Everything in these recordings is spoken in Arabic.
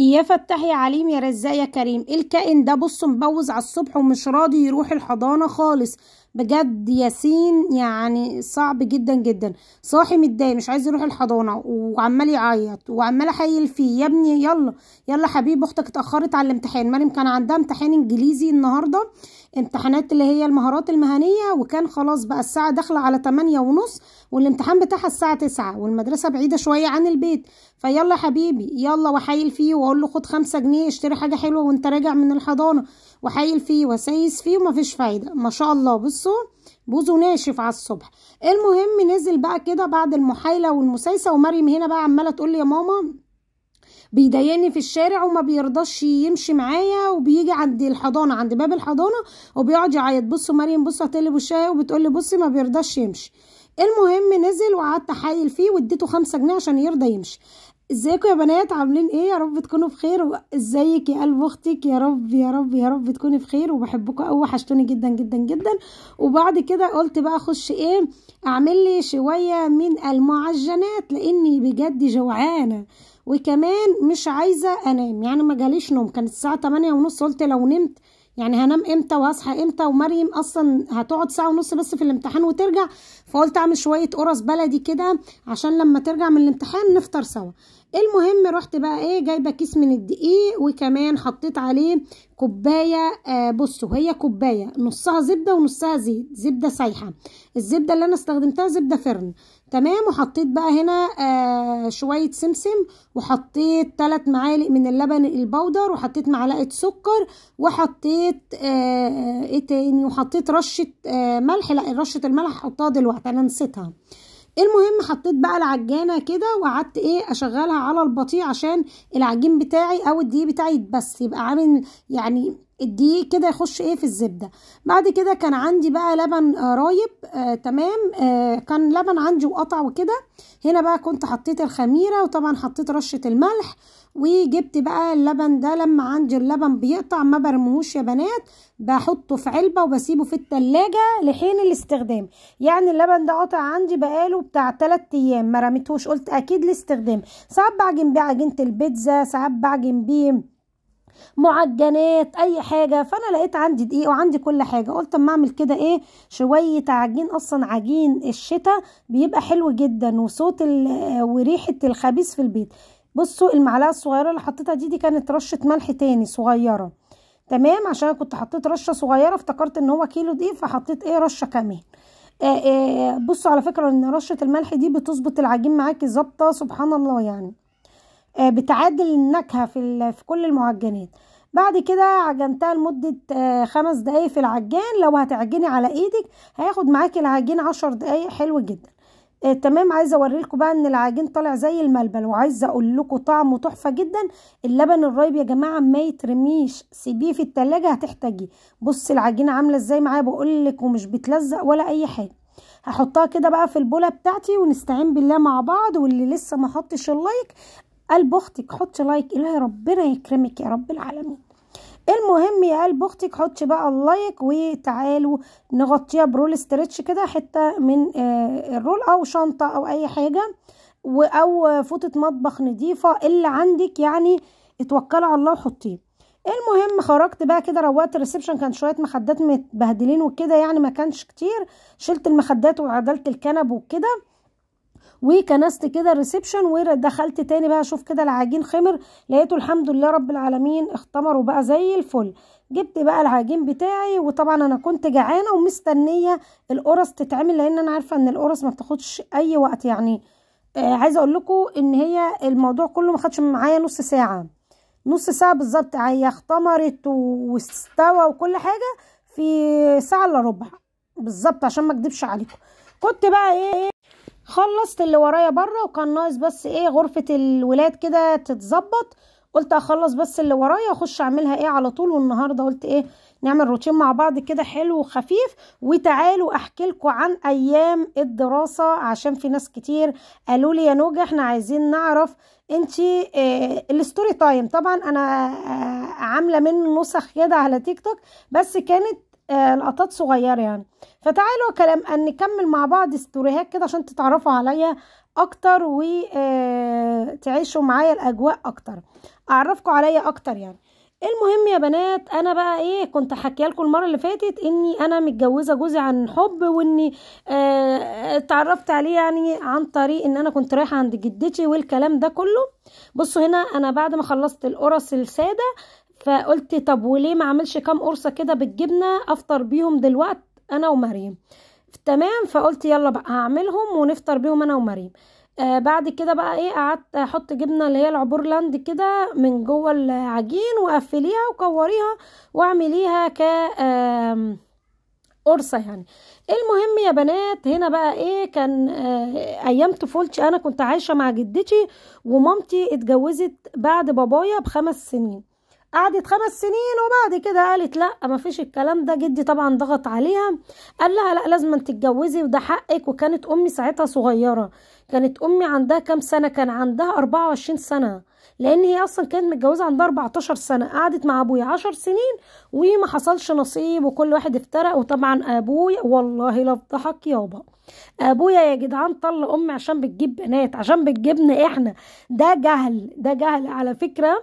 يا فتاح يا عليم يا رزاق يا كريم الكائن ده بص مبوظ على الصبح ومش راضي يروح الحضانه خالص بجد ياسين يعني صعب جدا جدا صاحي متضايق مش عايز يروح الحضانه وعمال يعيط وعمال احيل فيه يا ابني يلا يلا حبيبي اختك اتاخرت على الامتحان مريم كان عندها امتحان انجليزي النهارده امتحانات اللي هي المهارات المهنيه وكان خلاص بقى الساعه داخله على 8 ونص والامتحان بتاعها الساعه 9 والمدرسه بعيده شويه عن البيت فيلا حبيبي يلا وحيل فيه واقول له خد 5 جنيه اشتري حاجه حلوه وانت راجع من الحضانه وحايل فيه وسايس فيه ومفيش فايدة ما شاء الله بصوا بوزه ناشف على الصبح المهم نزل بقى كده بعد المحايلة والمسايسة ومريم هنا بقى عمالة تقول لي يا ماما بيضايقني في الشارع وما بيرضاش يمشي معايا وبيجي عند الحضانه عند باب الحضانه وبيقعد يعيط بصوا مريم بصوا هتقلب وشها وبتقول لي بصي ما بيرضاش يمشي المهم نزل وقعدت حايل فيه واديته خمسة جنيه عشان يرضى يمشي ازيكم يا بنات عاملين ايه يا رب تكونوا بخير ازيك يا قلب اختك يا رب يا رب يا رب تكوني بخير وبحبكم قوي وحشتوني جدا جدا جدا وبعد كده قلت بقى اخش ايه اعمل لي شويه من المعجنات لاني بجد جوعانه وكمان مش عايزه انام يعني ما جاليش نوم كانت الساعه 8 ونص قلت لو نمت يعني هنام امتى واصحى امتى ومريم اصلا هتقعد ساعه ونص بس في الامتحان وترجع فقلت اعمل شويه قرص بلدي كده عشان لما ترجع من الامتحان نفطر سوا المهم رحت بقى ايه جايبه كيس من الدقيق وكمان حطيت عليه كوبايه آه بصوا هي كوبايه نصها زبده ونصها زيت زبده سايحه الزبده اللي انا استخدمتها زبده فرن تمام وحطيت بقى هنا آه شويه سمسم وحطيت ثلاث معالق من اللبن البودر وحطيت معلقه سكر وحطيت آه،, آه ايه تاني وحطيت رشه آه ملح لا رشه الملح هحطها دلوقتي رحت انا نسيتها المهم حطيت بقى العجانه كده وقعدت ايه اشغلها على البطيء عشان العجين بتاعي او الدقيق بتاعي يتبس يبقى عامل يعني الدقيق كده يخش ايه في الزبده بعد كده كان عندي بقى لبن آه رايب آه تمام آه كان لبن عندي وقطع وكده هنا بقى كنت حطيت الخميره وطبعا حطيت رشه الملح وجبت بقى اللبن ده لما عندي اللبن بيقطع ما برموهوش يا بنات بحطه في علبه وبسيبه في التلاجة لحين الاستخدام يعني اللبن ده قطع عندي بقاله بتاع 3 ايام ما رميتهوش قلت اكيد الاستخدام ساعات بعجن بيه عجينه البيتزا ساعات بعجن بيه معجنات اي حاجه فانا لقيت عندي دقيق وعندي كل حاجه قلت اما اعمل كده ايه شويه عجين اصلا عجين الشتاء بيبقى حلو جدا وصوت آه، وريحه الخبيث في البيت بصوا المعلقه الصغيره اللي حطيتها دي دي كانت رشه ملح تاني صغيره تمام عشان كنت حطيت رشه صغيره افتكرت ان هو كيلو دقيق فحطيت ايه رشه كمان آه، آه، بصوا على فكره ان رشه الملح دي بتظبط العجين معاكي ظابطه سبحان الله يعني آه، بتعادل النكهة في, في كل المعجنات بعد كده عجنتها لمدة آه، خمس دقايق في العجان لو هتعجني على ايدك هياخد معاكي العجين عشر دقايق حلو جدا آه تمام عايزه اوريلكم بقى ان العجين طالع زي الملبل وعايزه اقول لكم طعمه تحفه جدا اللبن الرايب يا جماعه ما يترميش سيبيه في التلاجة هتحتاجيه بص العجينه عامله ازاي معايا بقولك ومش بتلزق ولا اي حاجه هحطها كده بقى في البوله بتاعتي ونستعين بالله مع بعض واللي لسه ما حطش اللايك قلب اختك حطي لايك الهي ربنا يكرمك يا رب العالمين المهم يا قلب اختك حطي بقى اللايك وتعالوا نغطيها برول استرتش كده حته من آه، الرول او شنطه او اي حاجه او فوطه مطبخ نظيفه اللي عندك يعني اتوكلي على الله وحطيه المهم خرجت بقى كده روقت الريسبشن كان شويه مخدات متبهدلين وكده يعني ما كانش كتير شلت المخدات وعدلت الكنب وكده وكنست كده الريسبشن ودخلت تاني بقى اشوف كده العجين خمر لقيته الحمد لله رب العالمين اختمر وبقى زي الفل جبت بقى العجين بتاعي وطبعا انا كنت جعانه ومستنيه القرص تتعمل لان انا عارفه ان القرص ما بتاخدش اي وقت يعني آه عايزه اقول لكم ان هي الموضوع كله ما خدش معايا نص ساعه نص ساعه بالظبط هي اختمرت واستوى وكل حاجه في ساعه الا ربع بالظبط عشان ما اكدبش عليكم كنت بقى ايه خلصت اللي ورايا بره وكان ناقص بس ايه غرفه الولاد كده تتظبط قلت اخلص بس اللي ورايا اخش اعملها ايه على طول والنهارده قلت ايه نعمل روتين مع بعض كده حلو وخفيف وتعالوا احكي لكم عن ايام الدراسه عشان في ناس كتير قالوا لي يا نوجه احنا عايزين نعرف انت ايه الستوري تايم طبعا انا آه، عامله منه نسخ كده على تيك توك بس كانت آه، لقطات صغيره يعني فتعالوا كلام ان نكمل مع بعض ستوريهات كده عشان تتعرفوا عليا اكتر وتعيشوا آه، معايا الاجواء اكتر اعرفكم عليا اكتر يعني المهم يا بنات انا بقى ايه كنت حكيها لكم المره اللي فاتت اني انا متجوزه جوزي عن حب واني آه اتعرفت عليه يعني عن طريق ان انا كنت رايحه عند جدتي والكلام ده كله بصوا هنا انا بعد ما خلصت القرص الساده فقلت طب وليه ما عملش كام قرصه كده بالجبنه افطر بيهم دلوقت انا ومريم تمام فقلت يلا بقى هعملهم ونفطر بيهم انا ومريم آه بعد كده بقى ايه قعدت احط جبنه اللي هي لاند كده من جوه العجين واقفليها وكوريها واعمليها ك قرصه يعني المهم يا بنات هنا بقى ايه كان آه ايام طفولتي انا كنت عايشه مع جدتي ومامتي اتجوزت بعد بابايا بخمس سنين قعدت خمس سنين وبعد كده قالت لا ما فيش الكلام ده جدي طبعا ضغط عليها قال لها لا لازم تتجوزي وده حقك وكانت امي ساعتها صغيره كانت امي عندها كام سنه كان عندها 24 سنه لان هي اصلا كانت متجوزه عندها 14 سنه قعدت مع ابويا 10 سنين وما حصلش نصيب وكل واحد افترق وطبعا ابويا والله لا افتحك يابا ابويا يا جدعان طل امي عشان بتجيب بنات عشان بتجيبنا احنا ده جهل ده جهل على فكره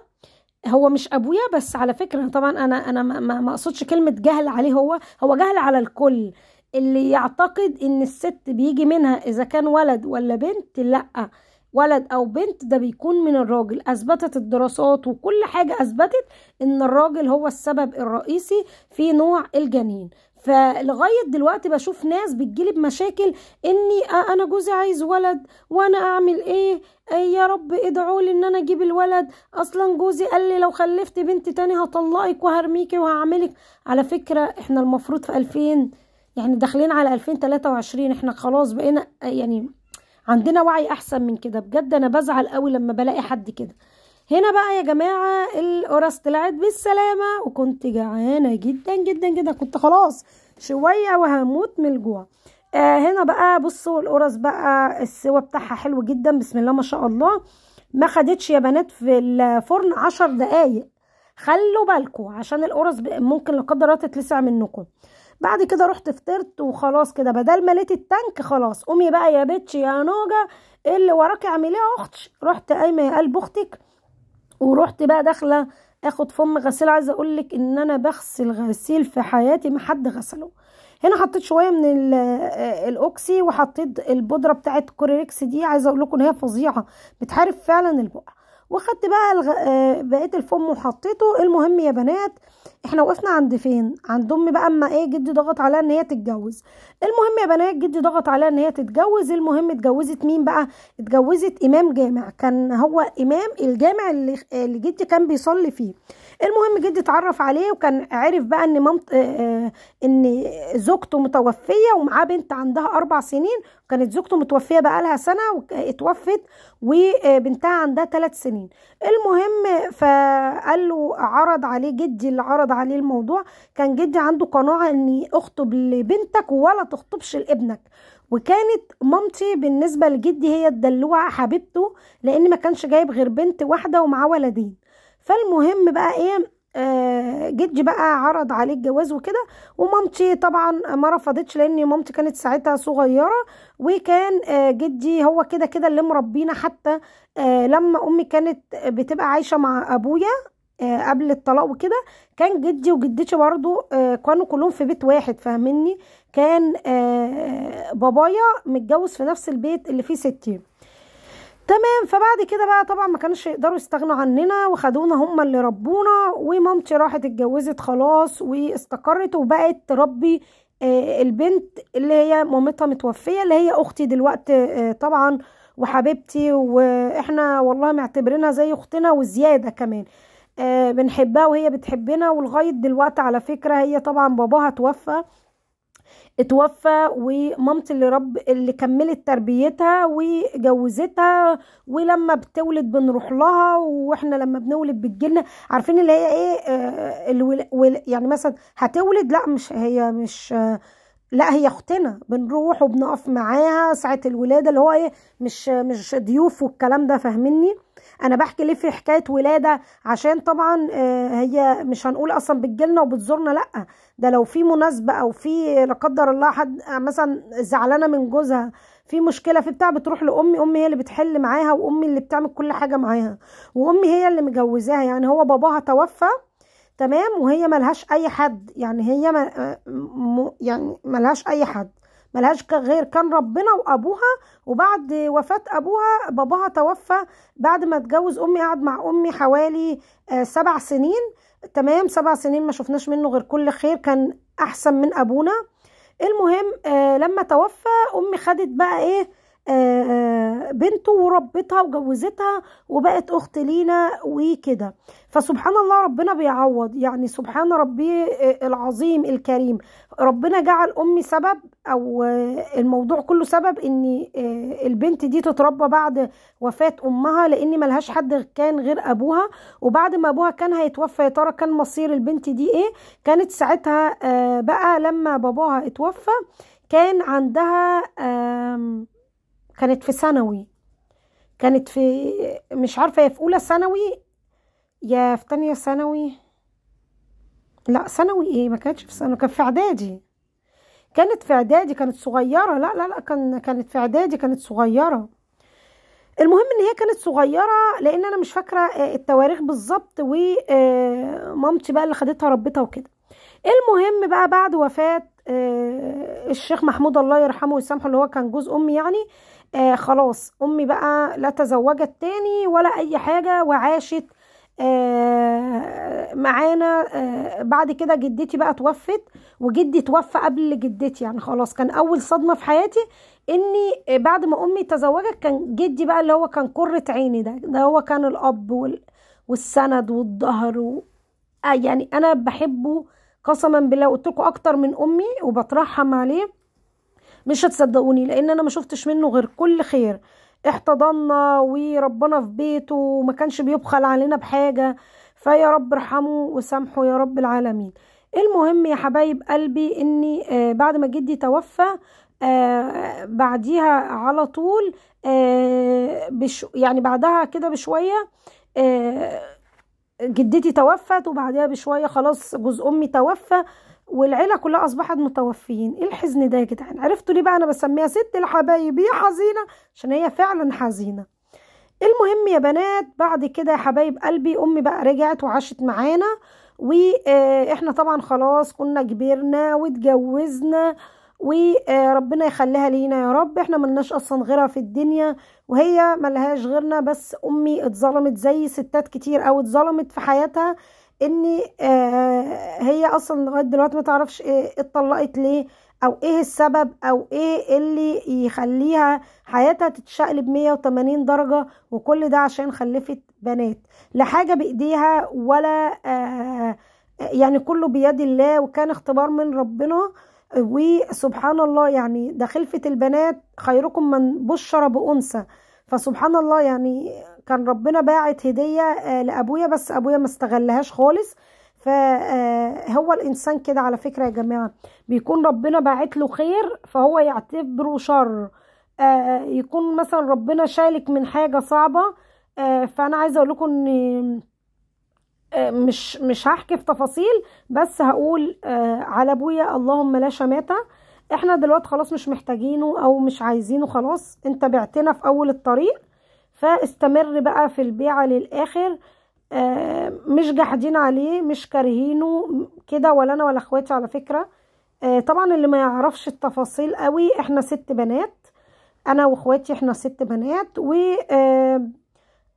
هو مش ابويا بس على فكره طبعا انا انا ما اقصدش كلمه جهل عليه هو هو جهل على الكل اللي يعتقد ان الست بيجي منها اذا كان ولد ولا بنت لا ولد او بنت ده بيكون من الراجل اثبتت الدراسات وكل حاجه اثبتت ان الراجل هو السبب الرئيسي في نوع الجنين فلغايه دلوقتي بشوف ناس بتجيلي بمشاكل اني انا جوزي عايز ولد وانا اعمل ايه يا رب ادعوا لي ان انا اجيب الولد اصلا جوزي قال لي لو خلفت بنت تاني هطلقك وهرميكي وهعملك على فكره احنا المفروض في 2000 يعني داخلين على 2023 احنا خلاص بقينا يعني عندنا وعي احسن من كده بجد انا بزعل قوي لما بلاقي حد كده هنا بقى يا جماعة القرص طلعت بالسلامة وكنت جعانة جدا جدا جدا كنت خلاص شوية وهموت من الجوع آه هنا بقى بصوا القرص بقى السوا بتاعها حلو جدا بسم الله ما شاء الله ما خدتش يا بنات في الفرن عشر دقايق خلوا بالكو عشان القرص ممكن لا قدر الله تتلسع منكم بعد كده رحت فطرت وخلاص كده بدل ما لقيت التانك خلاص قومي بقى يا بتش يا نوجه اللي وراكي اعمليه يا اختي رحت قايمه يا قلب اختك ورحت بقى داخله اخد فم غسيل عايزه اقول لك ان انا بغسل غسيل في حياتي ما حد غسله هنا حطيت شويه من آه، الاوكسي وحطيت البودره بتاعه كوريكس دي عايزه اقول لكم ان هي فظيعه بتحارب فعلا البقع واخدت بقى آه، بقيه الفم وحطيته المهم يا بنات احنا وقفنا عند فين عند امي بقى اما ايه جدي ضغط عليها ان هي تتجوز المهم يا بنات جدي ضغط عليها ان هي تتجوز المهم اتجوزت مين بقى اتجوزت امام جامع كان هو امام الجامع اللي, اللي جدي كان بيصلي فيه المهم جدي اتعرف عليه وكان عرف بقى ان مامت آه، آه، ان زوجته متوفيه ومعاه بنت عندها اربع سنين كانت زوجته متوفيه بقى لها سنه اتوفت وبنتها عندها ثلاث سنين المهم فقال له عرض عليه جدي اللي عرض عليه الموضوع كان جدي عنده قناعه اني اخطب لبنتك ولا تخطبش لابنك وكانت مامتي بالنسبه لجدي هي الدلوعه حبيبته لان ما كانش جايب غير بنت واحده ومعاه ولدين فالمهم بقى ايه آه جدي بقى عرض عليه الجواز وكده ومامتي طبعا ما رفضتش لان مامتي كانت ساعتها صغيره وكان آه جدي هو كده كده اللي مربينا حتى آه لما امي كانت بتبقى عايشه مع ابويا آه، قبل الطلاق وكده كان جدي وجدتي برضو آه، كانوا كلهم في بيت واحد فاهمني كان آه، بابايا متجوز في نفس البيت اللي فيه ستي تمام فبعد كده بقى طبعا ما كانش يقدروا يستغنوا عننا وخدونا هم اللي ربونا ومامتي راحت اتجوزت خلاص واستقرت وبقت تربي البنت اللي هي مامتها متوفيه اللي هي اختي دلوقتي طبعا وحبيبتي واحنا والله معتبرينها زي اختنا وزياده كمان آه، بنحبها وهي بتحبنا ولغايه دلوقتي على فكره هي طبعا باباها توفى اتوفى ومامتي اللي رب اللي كملت تربيتها وجوزتها ولما بتولد بنروح لها واحنا لما بنولد بتجيلنا عارفين اللي هي ايه آه، يعني مثلا هتولد لا مش هي مش آه، لا هي اختنا بنروح وبنقف معاها ساعه الولاده اللي هو ايه مش مش ضيوف والكلام ده فاهمني انا بحكي ليه في حكايه ولاده عشان طبعا آه، هي مش هنقول اصلا بتجيلنا وبتزورنا لا ده لو في مناسبه او في لا قدر الله حد آه، مثلا زعلانه من جوزها في مشكله في بتاع بتروح لامي امي هي اللي بتحل معاها وامي اللي بتعمل كل حاجه معاها وامي هي اللي مجوزاها يعني هو باباها توفى تمام وهي ملهاش اي حد يعني هي آه، يعني ملهاش اي حد ملهاش غير كان ربنا وابوها وبعد وفاه ابوها باباها توفى بعد ما اتجوز امي قعد مع امي حوالي آه، سبع سنين تمام سبع سنين ما شفناش منه غير كل خير كان احسن من ابونا المهم آه، لما توفى امي خدت بقى ايه آه، بنته وربتها وجوزتها وبقت اخت لينا وكده فسبحان الله ربنا بيعوض يعني سبحان ربي آه، العظيم الكريم ربنا جعل امي سبب او آه، الموضوع كله سبب ان آه، البنت دي تتربى بعد وفاه امها لان ملهاش حد كان غير ابوها وبعد ما ابوها كان هيتوفى يا ترى كان مصير البنت دي ايه كانت ساعتها بقى لما باباها اتوفى كان عندها كانت في ثانوي كانت في مش عارفه هي في اولى ثانوي يا في تانية ثانوي لا ثانوي ايه ما كانتش في ثانوي كان في اعدادي كانت في اعدادي كانت صغيره لا لا لا كان كانت في اعدادي كانت صغيره المهم ان هي كانت صغيره لان انا مش فاكره آه، التواريخ بالظبط ومامتي آه، بقى اللي خدتها ربتها وكده المهم بقى بعد وفاه آه، الشيخ محمود الله يرحمه ويسامحه اللي هو كان جوز امي يعني خلاص امي بقى لا تزوجت تاني ولا اي حاجه وعاشت آه، معانا آه، بعد كده جدتي بقى توفت وجدي توفى قبل جدتي يعني خلاص كان اول صدمه في حياتي اني بعد ما امي تزوجت كان جدي بقى اللي هو كان قره عيني ده ده هو كان الاب والسند والظهر و... آه يعني انا بحبه قسما بالله قلت لكم اكتر من امي وبترحم عليه مش هتصدقوني لان انا ما شفتش منه غير كل خير احتضننا وربنا في بيته وما كانش بيبخل علينا بحاجة فيا رب ارحمه وسامحه يا رب العالمين المهم يا حبايب قلبي اني آه، بعد ما جدي توفى آه، بعديها على طول آه، يعني بعدها كده بشويه جدتي توفت وبعدها بشويه خلاص جوز امي توفى والعيلة كلها أصبحت متوفيين إيه الحزن ده يا جدعان عرفتوا ليه بقى أنا بسميها ست الحبايب يا حزينة عشان هي فعلا حزينة المهم يا بنات بعد كده يا حبايب قلبي أمي بقى رجعت وعاشت معانا وإحنا طبعا خلاص كنا كبرنا واتجوزنا وربنا يخليها لينا يا رب احنا ملناش اصلا غيرها في الدنيا وهي ملهاش غيرنا بس امي اتظلمت زي ستات كتير او اتظلمت في حياتها ان آه، هي اصلا لغايه دلوقتي ما تعرفش ايه اتطلقت ليه او ايه السبب او ايه اللي يخليها حياتها تتشقلب 180 درجه وكل ده عشان خلفت بنات لا حاجه بايديها ولا آه، يعني كله بيد الله وكان اختبار من ربنا وسبحان الله يعني ده خلفه البنات خيركم من بشر بانثى فسبحان الله يعني كان ربنا باعت هدية آه، لأبويا بس أبويا ما استغلهاش خالص فهو آه، الإنسان كده على فكرة يا جماعة بيكون ربنا باعت له خير فهو يعتبره شر آه، يكون مثلا ربنا شالك من حاجة صعبة فأنا عايزة أقول لكم إن مش مش هحكي في تفاصيل بس هقول على أبويا اللهم لا شماتة احنا دلوقتي خلاص مش محتاجينه او مش عايزينه خلاص انت بعتنا في اول الطريق فاستمر بقى في البيعة للاخر آه، مش جاحدين عليه مش كارهينه كده ولا انا ولا اخواتي على فكرة آه، طبعا اللي ما يعرفش التفاصيل قوي احنا ست بنات انا واخواتي احنا ست بنات و آه،,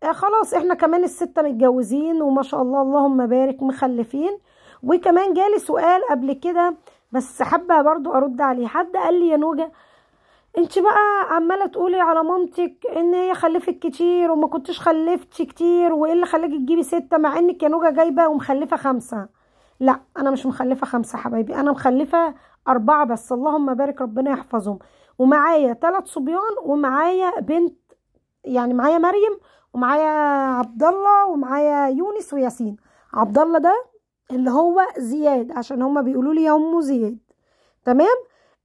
آه خلاص احنا كمان الستة متجوزين وما شاء الله اللهم بارك مخلفين وكمان جالي سؤال قبل كده بس حابه برضو ارد عليه حد قال لي يا نوجه انت بقى عماله تقولي على مامتك ان هي خلفت كتير وما كنتش خلفت كتير وايه اللي خلاكي تجيبي سته مع انك يا نوجه جايبه ومخلفه خمسه لا انا مش مخلفه خمسه حبايبي انا مخلفه اربعه بس اللهم بارك ربنا يحفظهم ومعايا ثلاث صبيان ومعايا بنت يعني معايا مريم ومعايا عبد الله ومعايا يونس وياسين عبد الله ده اللي هو زياد عشان هما بيقولوا لي يا ام زياد تمام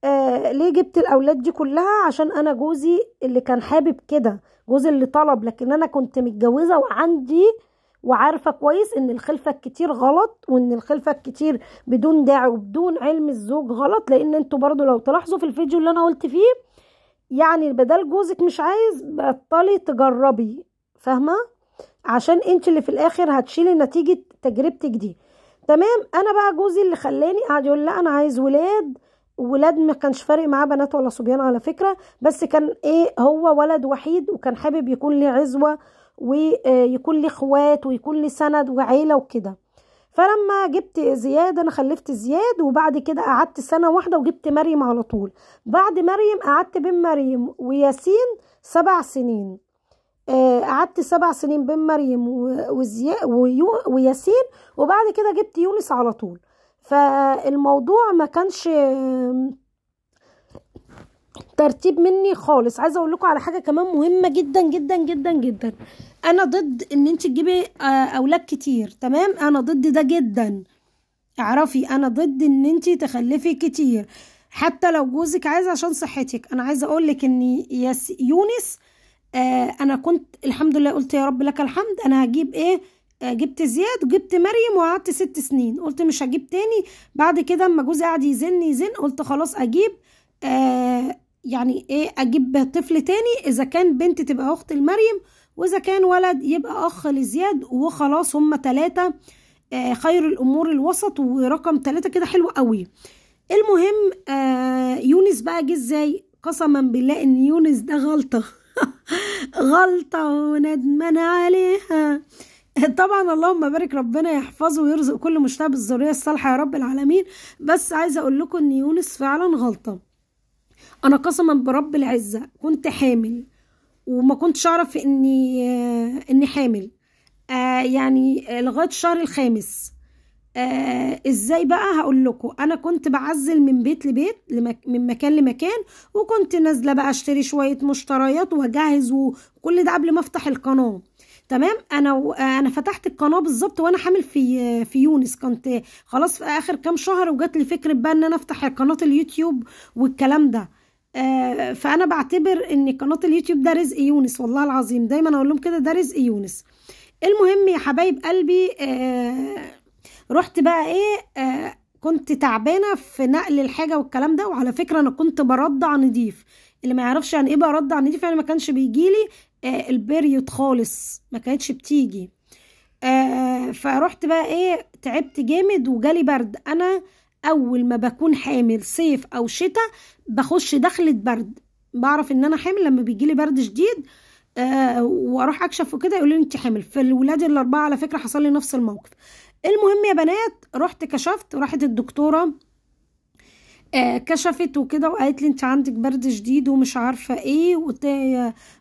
آه ليه جبت الاولاد دي كلها عشان انا جوزي اللي كان حابب كده جوزي اللي طلب لكن انا كنت متجوزه وعندي وعارفه كويس ان الخلفه الكتير غلط وان الخلفه الكتير بدون داعي وبدون علم الزوج غلط لان انتوا برضو لو تلاحظوا في الفيديو اللي انا قلت فيه يعني بدل جوزك مش عايز بطلي تجربي فاهمه عشان انت اللي في الاخر هتشيلي نتيجه تجربتك دي تمام انا بقى جوزي اللي خلاني قعد يقول لا انا عايز ولاد ولاد ما كانش فارق معاه بنات ولا صبيان على فكره بس كان ايه هو ولد وحيد وكان حابب يكون ليه عزوه ويكون ليه اخوات ويكون ليه سند وعيله وكده فلما جبت زياد انا خلفت زياد وبعد كده قعدت سنه واحده وجبت مريم على طول بعد مريم قعدت بين مريم وياسين سبع سنين آه، قعدت سبع سنين بين مريم وياسين وبعد كده جبت يونس على طول فالموضوع ما كانش ترتيب مني خالص عايزه اقول لكم على حاجه كمان مهمه جدا جدا جدا جدا انا ضد ان انت تجيبي آه، اولاد كتير تمام انا ضد ده جدا اعرفي انا ضد ان انت تخلفي كتير حتى لو جوزك عايز عشان صحتك انا عايزه اقول لك ان يونس آه انا كنت الحمد لله قلت يا رب لك الحمد انا هجيب ايه آه جبت زياد وجبت مريم وقعدت ست سنين قلت مش هجيب تاني بعد كده اما جوزي قعد يزن يزن قلت خلاص اجيب آه يعني ايه اجيب طفل تاني اذا كان بنت تبقى اخت لمريم واذا كان ولد يبقى اخ لزياد وخلاص هما تلاتة آه خير الامور الوسط ورقم تلاتة كده حلو قوي المهم آه يونس بقى جه ازاي قسما بالله ان يونس ده غلطه غلطة وندمان عليها طبعا اللهم بارك ربنا يحفظه ويرزق كل مشتاق بالذرية الصالحة يا رب العالمين بس عايزة أقول لكم إن يونس فعلا غلطة أنا قسما برب العزة كنت حامل وما كنتش أعرف إني آه، إني حامل آه يعني لغاية الشهر الخامس آه ازاي بقى هقول لكم انا كنت بعزل من بيت لبيت لمك... من مكان لمكان وكنت نازله بقى اشتري شويه مشتريات واجهز وكل ده قبل ما افتح القناه تمام انا و... انا فتحت القناه بالظبط وانا حامل في في يونس كنت خلاص في اخر كام شهر وجات لي فكره بقى ان انا افتح قناه اليوتيوب والكلام ده آه فانا بعتبر ان قناه اليوتيوب ده رزق يونس والله العظيم دايما اقول لهم كده ده رزق يونس المهم يا حبايب قلبي آه رحت بقى ايه آه كنت تعبانه في نقل الحاجه والكلام ده وعلى فكره انا كنت برضع نضيف اللي ما يعرفش يعني ايه برضع نضيف يعني ما كانش بيجيلي آه البريود خالص ما كانتش بتيجي آه فرحت بقى ايه تعبت جامد وجالي برد انا اول ما بكون حامل صيف او شتاء بخش دخلة برد بعرف ان انا حامل لما بيجيلي برد شديد آه واروح اكشف وكده يقولوا لي انت حامل في الولاد الاربعه على فكره حصل لي نفس الموقف المهم يا بنات رحت كشفت راحت الدكتوره آه، كشفت وكده وقالت لي انت عندك برد شديد ومش عارفه ايه وت...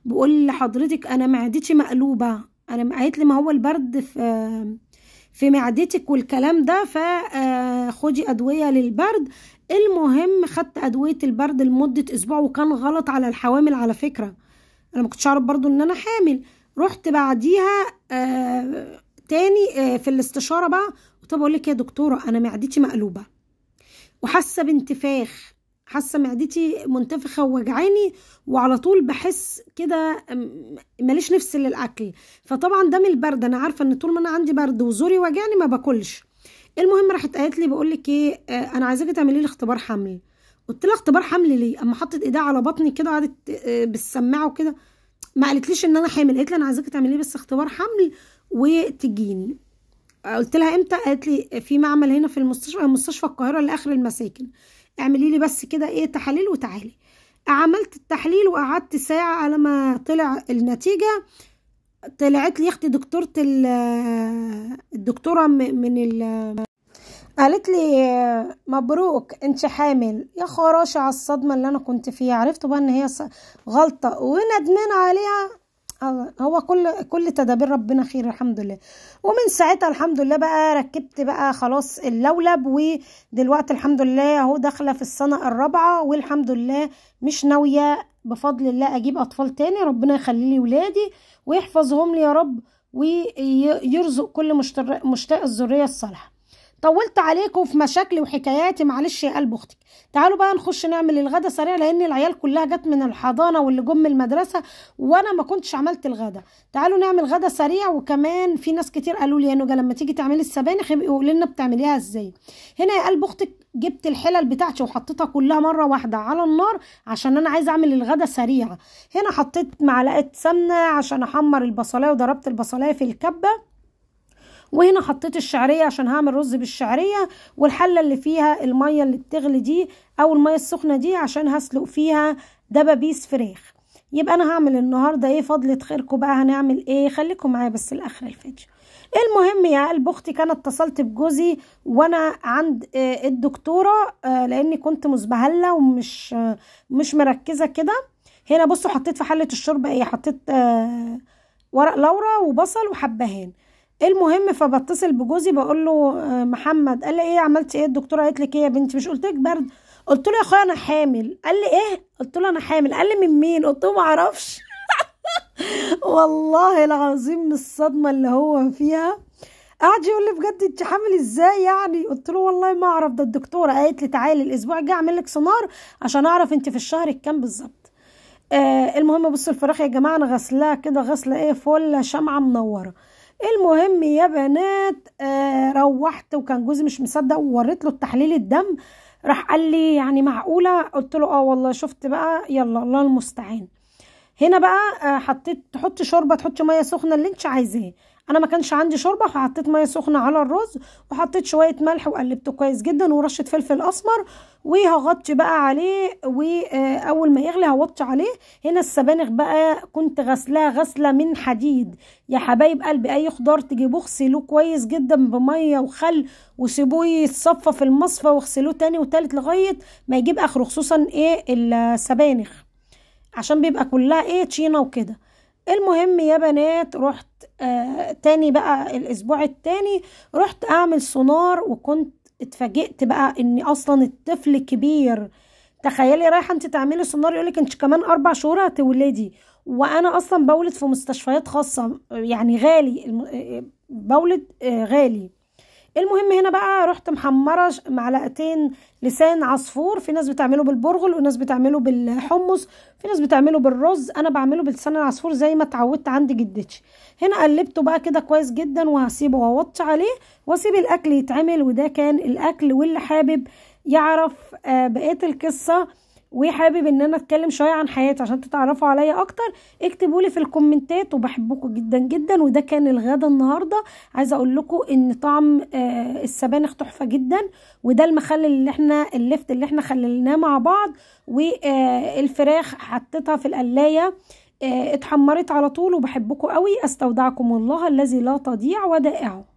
بقول لحضرتك انا معدتي مقلوبه انا قالت لي ما هو البرد في في معدتك والكلام ده فخدي آه، ادويه للبرد المهم خدت ادويه البرد لمده اسبوع وكان غلط على الحوامل على فكره انا ما كنتش اعرف برضو ان انا حامل رحت بعديها آه، تاني آه، في الاستشاره بقى كنت بقول لك يا دكتوره انا معدتي مقلوبه وحاسه بانتفاخ حاسه معدتي منتفخه ووجعاني وعلى طول بحس كده ماليش نفس للاكل فطبعا ده من البرد انا عارفه ان طول ما انا عندي برد وزوري وجعني ما باكلش المهم راحت قالت لي بقول لك ايه آه، انا عايزاكي تعملي لي اختبار حمل قلت لها اختبار حمل ليه اما حطت ايديها على بطني كده وقعدت آه، بالسماعه وكده ما قالتليش ان انا حامل قالت لي انا عايزاكي تعملي بس اختبار حمل وتجيني قلت لها امتى قالت لي في معمل هنا في المستشفى مستشفى القاهره لاخر المساكن اعملي لي بس كده ايه تحاليل وتعالي عملت التحليل وقعدت ساعه على ما طلع النتيجه طلعت لي اختي دكتوره الدكتوره من ال قالت لي مبروك انت حامل يا خراشة على الصدمه اللي انا كنت فيها عرفت بقى ان هي غلطه وندمان عليها هو كل كل تدابير ربنا خير الحمد لله ومن ساعتها الحمد لله بقى ركبت بقى خلاص اللولب ودلوقتي الحمد لله اهو داخله في السنه الرابعه والحمد لله مش ناويه بفضل الله اجيب اطفال تاني ربنا يخلي لي ولادي ويحفظهم لي يا رب ويرزق كل مشتاق الذريه الصالحه طولت عليكم في مشاكلي وحكاياتي معلش يا قلب اختك تعالوا بقى نخش نعمل الغدا سريع لان العيال كلها جت من الحضانه واللي جم من المدرسه وانا ما كنتش عملت الغدا تعالوا نعمل غدا سريع وكمان في ناس كتير قالوا لي يا نوجا لما تيجي تعملي السبانخ يبقى لنا بتعمليها ازاي هنا يا قلب اختك جبت الحلل بتاعتي وحطيتها كلها مره واحده على النار عشان انا عايزه اعمل الغدا سريع هنا حطيت معلقه سمنه عشان احمر البصلايه وضربت البصلايه في الكبه وهنا حطيت الشعريه عشان هعمل رز بالشعريه والحله اللي فيها الميه اللي بتغلي دي او الميه السخنه دي عشان هسلق فيها دبابيس فراخ يبقى انا هعمل النهارده ايه فضلة خيركم بقى هنعمل ايه خليكم معايا بس لاخر الفيديو المهم يا قلب اختي كانت اتصلت بجوزي وانا عند آه، الدكتوره آه، لاني كنت مزبهله ومش آه، مش مركزه كده هنا بصوا حطيت في حله الشوربه ايه حطيت ورق لورا وبصل وحبهان المهم فبتصل بجوزي بقول له آه، محمد قال لي ايه عملت ايه الدكتوره قالت لك ايه يا بنتي مش قلت لك برد قلت له يا اخويا انا حامل قال لي ايه قلت له انا حامل قال لي من مين قلت له ما اعرفش والله العظيم من الصدمه اللي هو فيها قعد يقول لي بجد انت حامل ازاي يعني قلت له والله ما اعرف ده الدكتوره قالت لي تعالي الاسبوع الجاي اعمل لك سونار عشان اعرف انت في الشهر الكام بالظبط آه المهم بصوا الفراخ يا جماعه انا غسلها كده غسله ايه فله شمعه منوره المهم يا بنات آه روحت وكان جوزي مش مصدق ووريت له التحليل الدم راح قال لي يعني معقوله قلت له اه والله شفت بقى يلا الله المستعان هنا بقى آه حطيت تحطي شوربه تحطي ميه سخنه اللي انت عايزاه انا ما كانش عندي شوربه فحطيت ميه سخنه على الرز وحطيت شويه ملح وقلبته كويس جدا ورشه فلفل اسمر وهغطي بقى عليه واول آه، ما يغلي هوطي عليه هنا السبانخ بقى كنت غسلها غسله من حديد يا حبايب قلبي اي خضار تجيبوه اغسلوه كويس جدا بميه وخل وسيبوه يتصفى في المصفى واغسلوه تاني وتالت لغايه ما يجيب اخره خصوصا ايه السبانخ عشان بيبقى كلها ايه تشينه وكده المهم يا بنات رحت آه تاني بقى الاسبوع التاني رحت اعمل سونار وكنت اتفاجئت بقى ان اصلا الطفل كبير تخيلي رايحه انت تعملي سونار يقولك انت كمان اربع شهور هتولدي وانا اصلا بولد في مستشفيات خاصه يعني غالي آه، بولد آه غالي المهم هنا بقى رحت محمره معلقتين لسان عصفور في ناس بتعمله بالبرغل وناس بتعمله بالحمص في ناس بتعمله بالرز انا بعمله بلسان العصفور زي ما اتعودت عند جدتي هنا قلبته بقى كده كويس جدا وهسيبه واوطي عليه واسيب الاكل يتعمل وده كان الاكل واللي حابب يعرف آه، بقيه القصه وحابب ان انا اتكلم شويه عن حياتي عشان تتعرفوا عليا اكتر اكتبوا لي في الكومنتات وبحبكم جدا جدا وده كان الغدا النهارده عايزه اقول لكم ان طعم آه، السبانخ تحفه جدا وده المخلل اللي احنا اللفت اللي احنا خللناه مع بعض والفراخ آه، حطيتها في القلايه آه، اتحمرت على طول وبحبكم قوي استودعكم الله الذي لا تضيع ودائعه